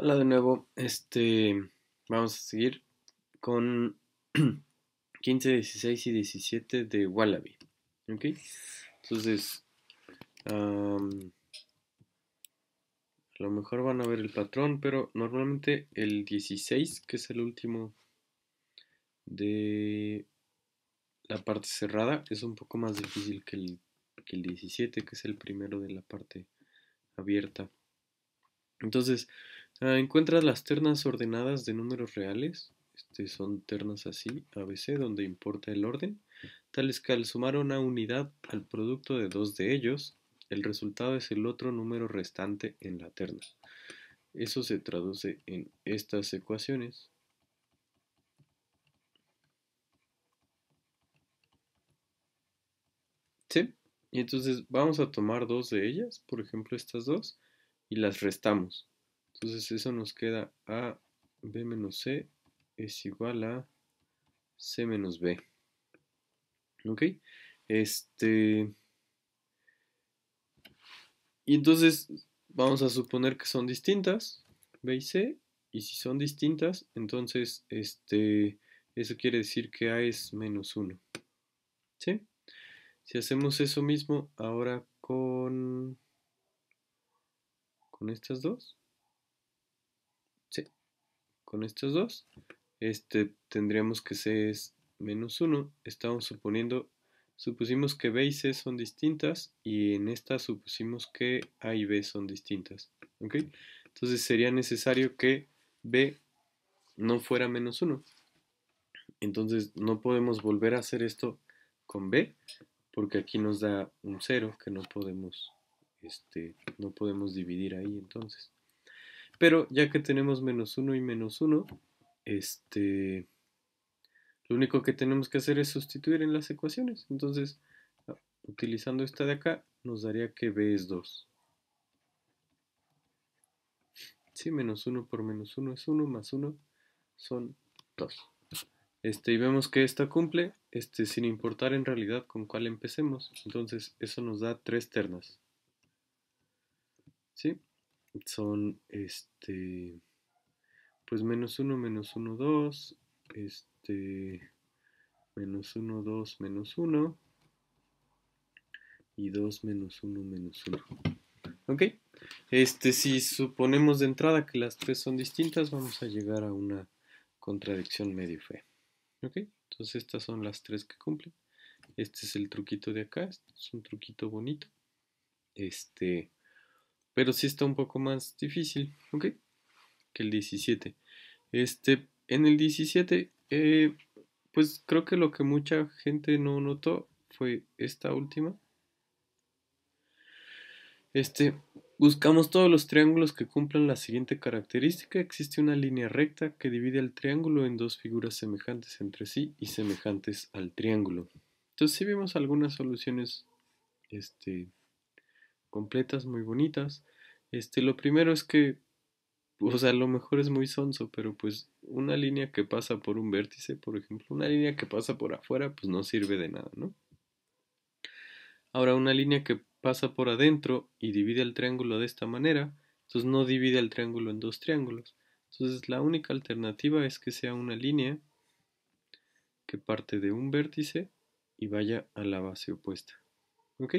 Hola de nuevo, este, vamos a seguir con 15, 16 y 17 de Wallaby, ¿ok? Entonces, a lo mejor van a ver el patrón, pero normalmente el 16, que es el último de la parte cerrada, es un poco más difícil que el, que el 17, que es el primero de la parte abierta. Entonces, Ah, encuentras las ternas ordenadas de números reales. Este, son ternas así, ABC, donde importa el orden. Tales que al sumar una unidad al producto de dos de ellos, el resultado es el otro número restante en la terna. Eso se traduce en estas ecuaciones. ¿Sí? Y entonces vamos a tomar dos de ellas, por ejemplo estas dos, y las restamos. Entonces eso nos queda A, B menos C es igual a C menos B. ¿Ok? Este... Y entonces vamos a suponer que son distintas, B y C, y si son distintas, entonces este, eso quiere decir que A es menos 1. ¿Sí? Si hacemos eso mismo ahora con, con estas dos, Sí, con estos dos. Este tendríamos que es menos 1. Estamos suponiendo, supusimos que B y C son distintas y en esta supusimos que A y B son distintas. ¿Ok? Entonces sería necesario que B no fuera menos 1. Entonces no podemos volver a hacer esto con B porque aquí nos da un 0 que no podemos, este, no podemos dividir ahí entonces. Pero ya que tenemos menos 1 y menos 1, este, lo único que tenemos que hacer es sustituir en las ecuaciones. Entonces, ah, utilizando esta de acá, nos daría que b es 2. Sí, menos 1 por menos 1 es 1, más 1 son 2. Este, y vemos que esta cumple, este, sin importar en realidad con cuál empecemos. Entonces, eso nos da 3 ternas. ¿Sí? son este pues menos 1 menos 1 2 este menos 1 2 menos 1 y 2 menos 1 menos 1 ok este si suponemos de entrada que las tres son distintas vamos a llegar a una contradicción medio fe, ok entonces estas son las tres que cumplen este es el truquito de acá este es un truquito bonito este pero sí está un poco más difícil, ¿ok? Que el 17. Este, en el 17, eh, pues creo que lo que mucha gente no notó fue esta última. Este, buscamos todos los triángulos que cumplan la siguiente característica. Existe una línea recta que divide el triángulo en dos figuras semejantes entre sí y semejantes al triángulo. Entonces si vimos algunas soluciones este, completas, muy bonitas. Este, lo primero es que, o sea, a lo mejor es muy sonso, pero pues una línea que pasa por un vértice, por ejemplo, una línea que pasa por afuera, pues no sirve de nada, ¿no? Ahora, una línea que pasa por adentro y divide el triángulo de esta manera, entonces no divide el triángulo en dos triángulos. Entonces la única alternativa es que sea una línea que parte de un vértice y vaya a la base opuesta. ¿Ok?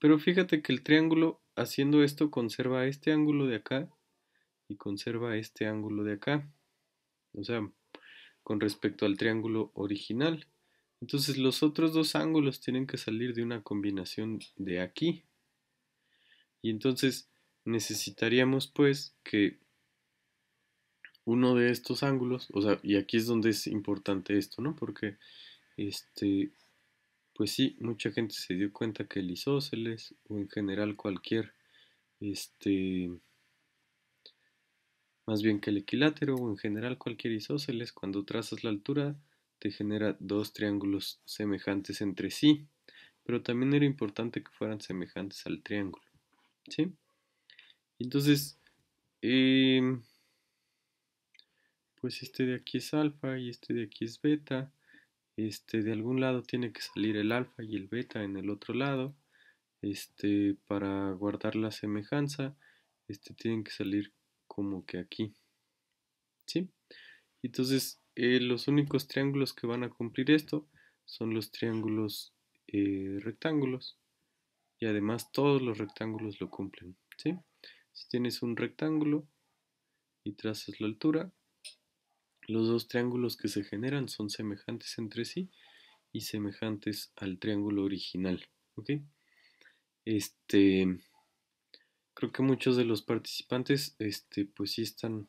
Pero fíjate que el triángulo haciendo esto conserva este ángulo de acá y conserva este ángulo de acá. O sea, con respecto al triángulo original. Entonces los otros dos ángulos tienen que salir de una combinación de aquí. Y entonces necesitaríamos pues que uno de estos ángulos, o sea, y aquí es donde es importante esto, ¿no? Porque este, pues sí, mucha gente se dio cuenta que el isósceles, o en general cualquier, este, más bien que el equilátero o en general cualquier isósceles, cuando trazas la altura, te genera dos triángulos semejantes entre sí, pero también era importante que fueran semejantes al triángulo. ¿Sí? Entonces, em, pues este de aquí es alfa y este de aquí es beta, este, de algún lado tiene que salir el alfa y el beta en el otro lado. Este, para guardar la semejanza, este, tienen que salir como que aquí. ¿Sí? Entonces, eh, los únicos triángulos que van a cumplir esto son los triángulos eh, rectángulos. Y además todos los rectángulos lo cumplen. ¿Sí? Si tienes un rectángulo y trazas la altura, los dos triángulos que se generan son semejantes entre sí y semejantes al triángulo original. Este. Creo que muchos de los participantes, este, pues sí están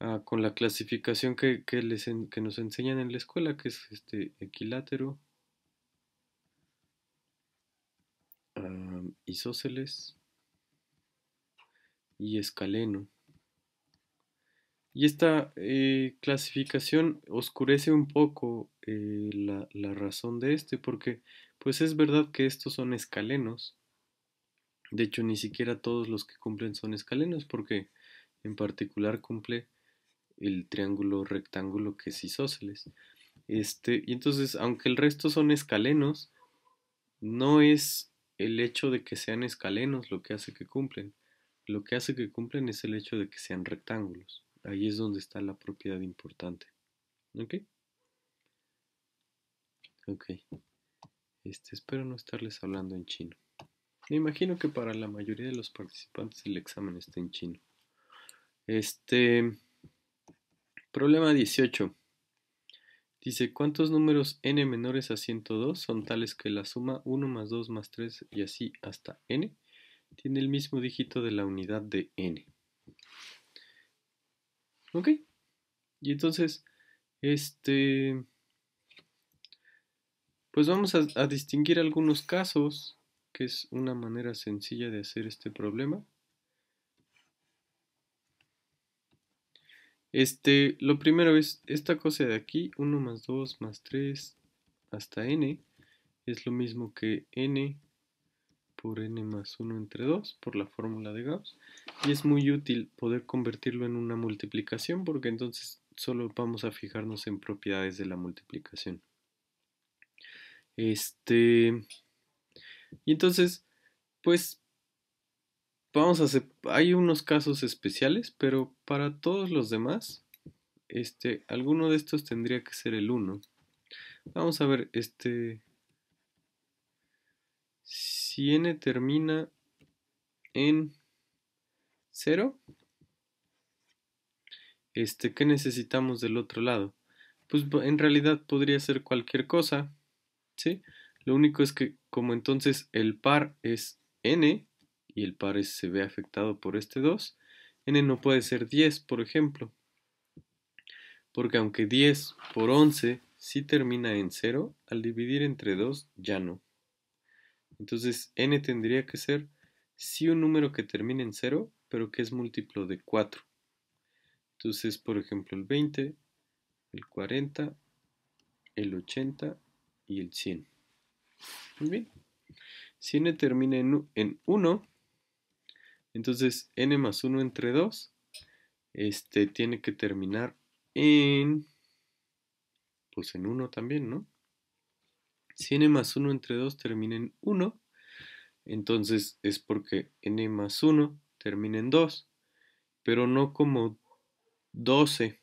ah, con la clasificación que, les nos enseñan en la escuela, que es este equilátero, isóceles ah, isósceles y escaleno. Y esta eh, clasificación oscurece un poco eh, la, razón de este, porque pues es verdad que estos son escalenos. De hecho, ni siquiera todos los que cumplen son escalenos, porque en particular cumple el triángulo rectángulo que es isósceles. Este, y entonces, aunque el resto son escalenos, no es el hecho de que sean escalenos lo que hace que cumplen. Lo que hace que cumplen es el hecho de que sean rectángulos. Ahí es donde está la propiedad importante. ¿Ok? Ok. Este, espero no estarles hablando en chino. Me imagino que para la mayoría de los participantes el examen está en chino. Este. Problema 18. Dice, ¿cuántos números n menores a 102 son tales que la suma 1 más 2 más 3 y así hasta n tiene el mismo dígito de la unidad de n? Ok. Y entonces, este, pues vamos a, distinguir algunos casos, que es una manera sencilla de hacer este problema. Este, lo primero es esta cosa de aquí, 1 más 2 más 3 hasta n, es lo mismo que n por n más 1 entre 2 por la fórmula de Gauss y es muy útil poder convertirlo en una multiplicación porque entonces solo vamos a fijarnos en propiedades de la multiplicación. Este y entonces pues vamos a hacer, hay unos casos especiales, pero para todos los demás este alguno de estos tendría que ser el 1. Vamos a ver este si n termina en 0, este, ¿qué necesitamos del otro lado? Pues en realidad podría ser cualquier cosa, ¿sí? Lo único es que como entonces el par es n y el par se ve afectado por este 2, n no puede ser 10, por ejemplo. Porque aunque 10 por 11 sí termina en 0, al dividir entre 2 ya no. Entonces n tendría que ser sí un número que termine en 0, pero que es múltiplo de 4. Entonces, por ejemplo, el 20, el 40, el 80 y el 100. Muy bien. Si n termina en 1, entonces n más 1 entre 2 este, tiene que terminar en, pues en 1 también, ¿no? Si n más 1 entre 2 termina en 1, entonces es porque n más 1 termina en 2, pero no como 12,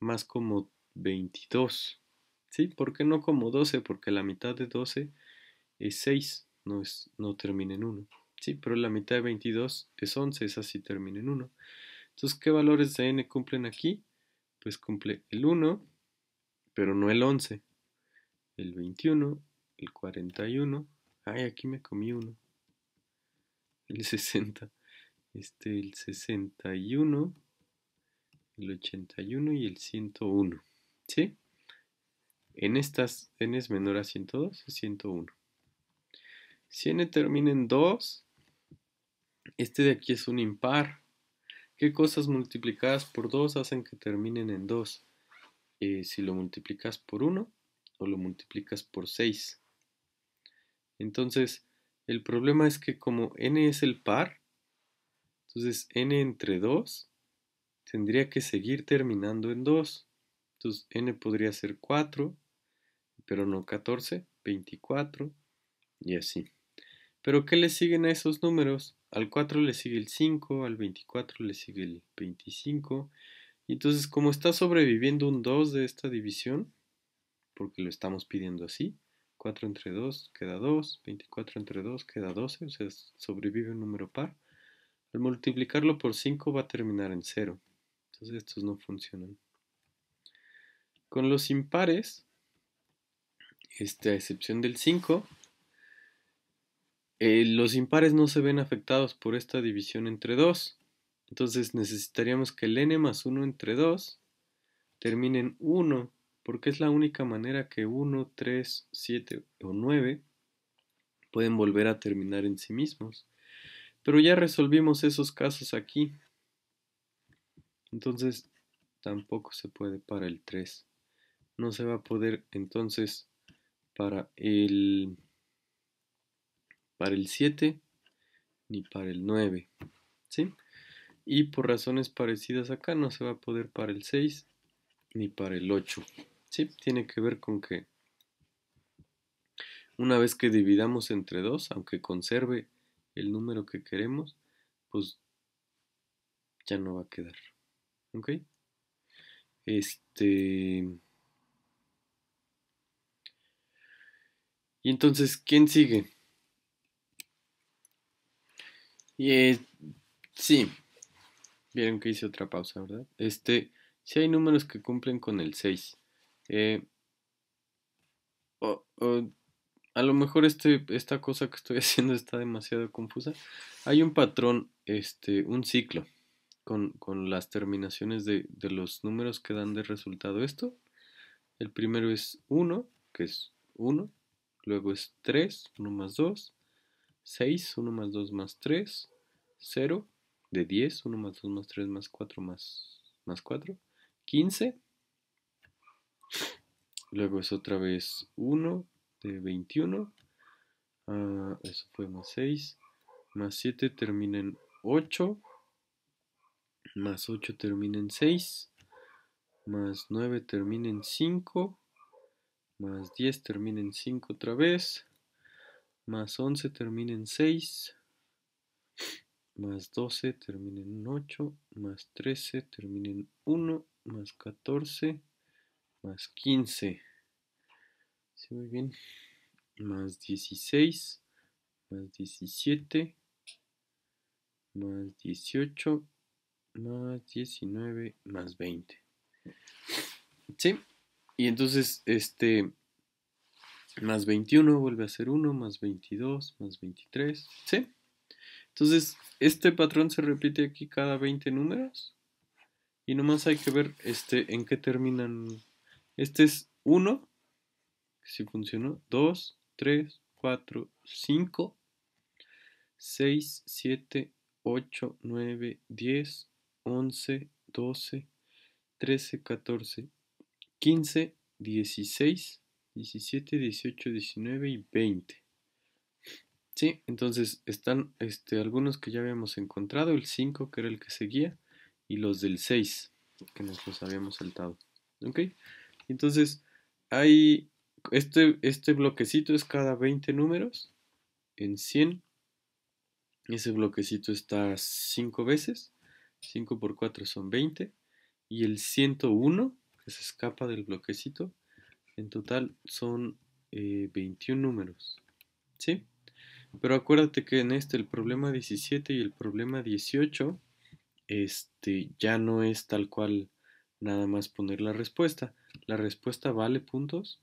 más como 22. ¿Sí? ¿Por qué no como 12? Porque la mitad de 12 es 6, no, es, no termina en 1. Sí, pero la mitad de 22 es 11, esa sí termina en 1. Entonces, ¿qué valores de n cumplen aquí? Pues cumple el 1, pero no el 11 el 21, el 41, ay, aquí me comí uno, el 60, este, el 61, el 81 y el 101, ¿sí? En estas n es menor a 102 es 101. Si n termina en 2, este de aquí es un impar. ¿Qué cosas multiplicadas por 2 hacen que terminen en 2? Eh, si lo multiplicas por 1, o lo multiplicas por 6. Entonces, el problema es que como n es el par, entonces n entre 2 tendría que seguir terminando en 2. Entonces n podría ser 4, pero no 14, 24 y así. Pero ¿qué le siguen a esos números? Al 4 le sigue el 5, al 24 le sigue el 25. Y Entonces, como está sobreviviendo un 2 de esta división, porque lo estamos pidiendo así. 4 entre 2 queda 2, 24 entre 2 queda 12, o sea, sobrevive un número par. Al multiplicarlo por 5 va a terminar en 0. Entonces estos no funcionan. Con los impares, este, a excepción del 5, eh, los impares no se ven afectados por esta división entre 2. Entonces necesitaríamos que el n más 1 entre 2 termine en 1 porque es la única manera que 1, 3, 7 o 9 pueden volver a terminar en sí mismos. Pero ya resolvimos esos casos aquí. Entonces tampoco se puede para el 3. No se va a poder entonces para el para el 7 ni para el 9. ¿Sí? Y por razones parecidas acá no se va a poder para el 6 ni para el 8 tiene que ver con que una vez que dividamos entre 2, aunque conserve el número que queremos, pues ya no va a quedar. ¿Ok? Este... Y entonces, ¿quién sigue? Y, eh, sí, vieron que hice otra pausa, ¿verdad? Este, si hay números que cumplen con el 6, eh, a lo mejor este, esta cosa que estoy haciendo está demasiado confusa. Hay un patrón, este, un ciclo, con, las terminaciones de, los números que dan de resultado esto. El primero es 1, que es 1, luego es 3, 1 más 2, 6, 1 más 2 más 3, 0, de 10, 1 más 2 más 3 más 4 más 4, 15, Luego es otra vez 1 de 21. Ah, eso fue más 6. Más 7 termina en 8. Más 8 termina en 6. Más 9 termina en 5. Más 10 termina en 5 otra vez. Más 11 termina en 6. Más 12 termina en 8. Más 13 termina en 1. Más 14 más 15, Más 16, más 17, más 18, más 19, más 20. ¿Sí? Y entonces, este, más 21 vuelve a ser 1, más 22, más 23, ¿sí? Entonces, este patrón se repite aquí cada 20 números. Y nomás hay que ver este, en qué terminan este es 1, si funcionó, 2, 3, 4, 5, 6, 7, 8, 9, 10, 11, 12, 13, 14, 15, 16, 17, 18, 19 y 20. Sí, entonces están este, algunos que ya habíamos encontrado, el 5 que era el que seguía y los del 6 que nos los habíamos saltado. ¿Ok? Entonces, hay este, este, bloquecito es cada 20 números en 100. Ese bloquecito está 5 veces. 5 por 4 son 20. Y el 101, que se escapa del bloquecito, en total son 21 eh, números. ¿Sí? Pero acuérdate que en este el problema 17 y el problema 18 este, ya no es tal cual nada más poner la respuesta, la respuesta vale puntos,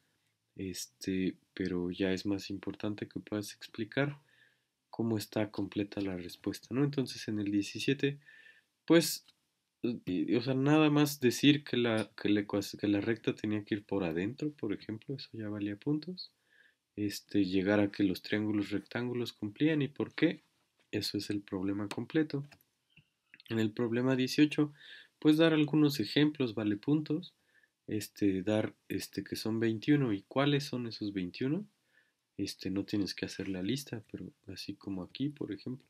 este, pero ya es más importante que puedas explicar cómo está completa la respuesta, ¿no? Entonces en el 17, pues, o sea, nada más decir que la, que, la recta tenía que ir por adentro, por ejemplo, eso ya valía puntos. Este, llegar a que los triángulos rectángulos cumplían y por qué, eso es el problema completo. En el problema 18, pues dar algunos ejemplos vale puntos este, dar este, que son 21. ¿Y cuáles son esos 21? Este, no tienes que hacer la lista, pero así como aquí, por ejemplo.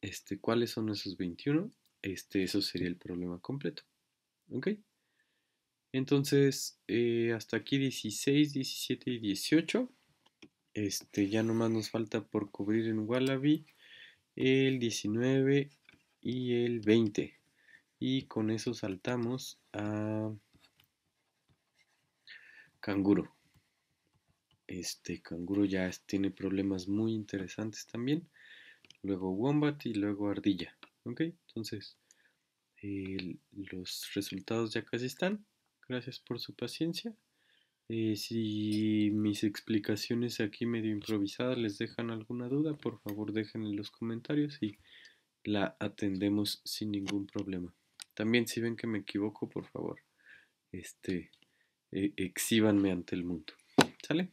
Este, ¿Cuáles son esos 21? Este, eso sería el problema completo. ¿Ok? Entonces, eh, hasta aquí 16, 17 y 18. Este, ya nomás nos falta por cubrir en Wallaby el 19 y el 20. Y con eso saltamos a Canguro. Este canguro ya tiene problemas muy interesantes también. Luego Wombat y luego Ardilla. ¿Ok? Entonces, los resultados ya casi están. Gracias por su paciencia. Eh, si mis explicaciones aquí medio improvisadas les dejan alguna duda, por favor dejen en los comentarios y la atendemos sin ningún problema. También si ven que me equivoco, por favor, este, e-, exhibanme ante el mundo. ¿Sale?